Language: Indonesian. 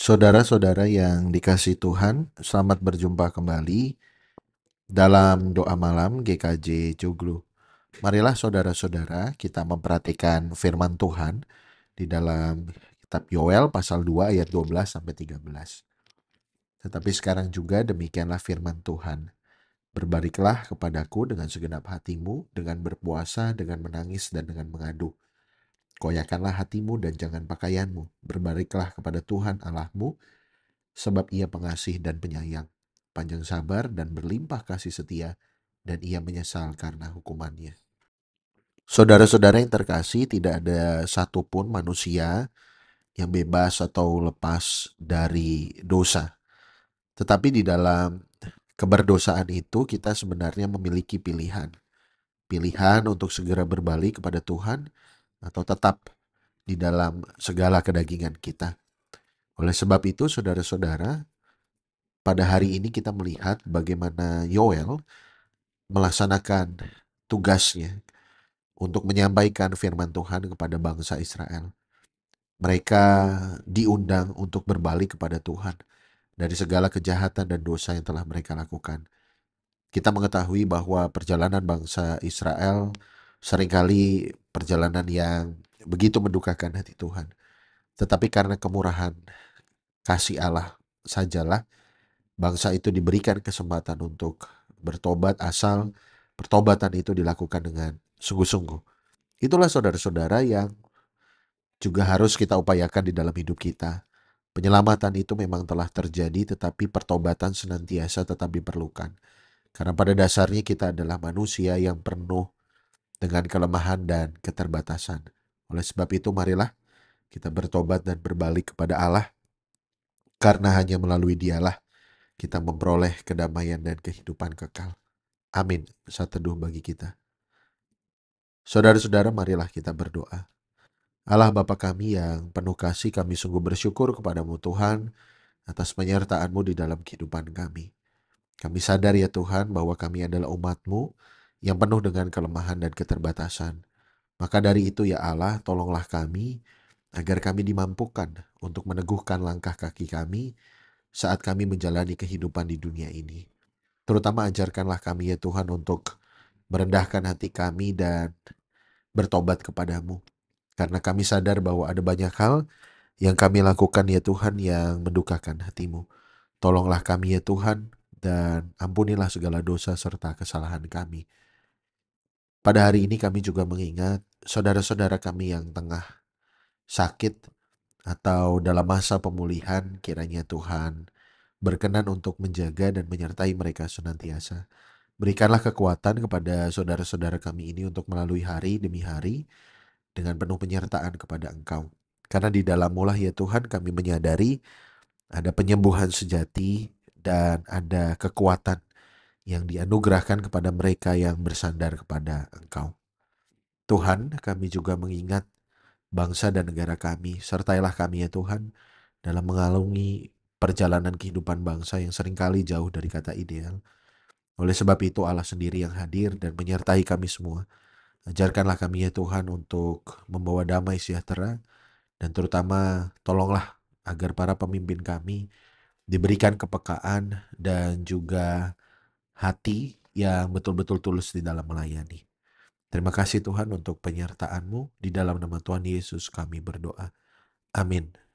Saudara-saudara yang dikasih Tuhan, selamat berjumpa kembali dalam doa malam GKJ Joglo. Marilah saudara-saudara kita memperhatikan firman Tuhan di dalam kitab Yoel pasal 2 ayat 12 sampai 13. Tetapi sekarang juga demikianlah firman Tuhan. berbariklah kepadaku dengan segenap hatimu, dengan berpuasa, dengan menangis, dan dengan mengadu. Koyakanlah hatimu dan jangan pakaianmu. Berbaliklah kepada Tuhan Allahmu, sebab ia pengasih dan penyayang, panjang sabar dan berlimpah kasih setia, dan ia menyesal karena hukumannya. Saudara-saudara yang terkasih, tidak ada satupun manusia yang bebas atau lepas dari dosa. Tetapi di dalam keberdosaan itu kita sebenarnya memiliki pilihan. Pilihan untuk segera berbalik kepada Tuhan atau tetap di dalam segala kedagingan kita. Oleh sebab itu, saudara-saudara, pada hari ini kita melihat bagaimana Yoel melaksanakan tugasnya untuk menyampaikan firman Tuhan kepada bangsa Israel. Mereka diundang untuk berbalik kepada Tuhan dari segala kejahatan dan dosa yang telah mereka lakukan. Kita mengetahui bahwa perjalanan bangsa Israel seringkali perjalanan yang begitu mendukakan hati Tuhan. Tetapi karena kemurahan kasih Allah sajalah bangsa itu diberikan kesempatan untuk bertobat asal pertobatan itu dilakukan dengan sungguh-sungguh. Itulah saudara-saudara yang juga harus kita upayakan di dalam hidup kita. Penyelamatan itu memang telah terjadi tetapi pertobatan senantiasa tetap diperlukan. Karena pada dasarnya kita adalah manusia yang penuh dengan kelemahan dan keterbatasan. Oleh sebab itu marilah kita bertobat dan berbalik kepada Allah karena hanya melalui dialah kita memperoleh kedamaian dan kehidupan kekal. Amin. Saat teduh bagi kita. Saudara-saudara marilah kita berdoa. Allah Bapa kami yang penuh kasih kami sungguh bersyukur kepadamu Tuhan atas penyertaanmu di dalam kehidupan kami. Kami sadar ya Tuhan bahwa kami adalah umatmu yang penuh dengan kelemahan dan keterbatasan. Maka dari itu ya Allah, tolonglah kami agar kami dimampukan untuk meneguhkan langkah kaki kami saat kami menjalani kehidupan di dunia ini. Terutama ajarkanlah kami ya Tuhan untuk merendahkan hati kami dan bertobat kepadamu. Karena kami sadar bahwa ada banyak hal yang kami lakukan ya Tuhan yang mendukakan hatimu. Tolonglah kami ya Tuhan dan ampunilah segala dosa serta kesalahan kami pada hari ini kami juga mengingat saudara-saudara kami yang tengah sakit atau dalam masa pemulihan kiranya Tuhan berkenan untuk menjaga dan menyertai mereka senantiasa. Berikanlah kekuatan kepada saudara-saudara kami ini untuk melalui hari demi hari dengan penuh penyertaan kepada Engkau. Karena di dalam mulah ya Tuhan kami menyadari ada penyembuhan sejati dan ada kekuatan yang dianugerahkan kepada mereka yang bersandar kepada Engkau. Tuhan, kami juga mengingat bangsa dan negara kami, sertailah kami ya Tuhan dalam mengalungi perjalanan kehidupan bangsa yang seringkali jauh dari kata ideal. Oleh sebab itu Allah sendiri yang hadir dan menyertai kami semua. Ajarkanlah kami ya Tuhan untuk membawa damai sejahtera dan terutama tolonglah agar para pemimpin kami diberikan kepekaan dan juga hati yang betul-betul tulus di dalam melayani. Terima kasih Tuhan untuk penyertaan-Mu. Di dalam nama Tuhan Yesus kami berdoa. Amin.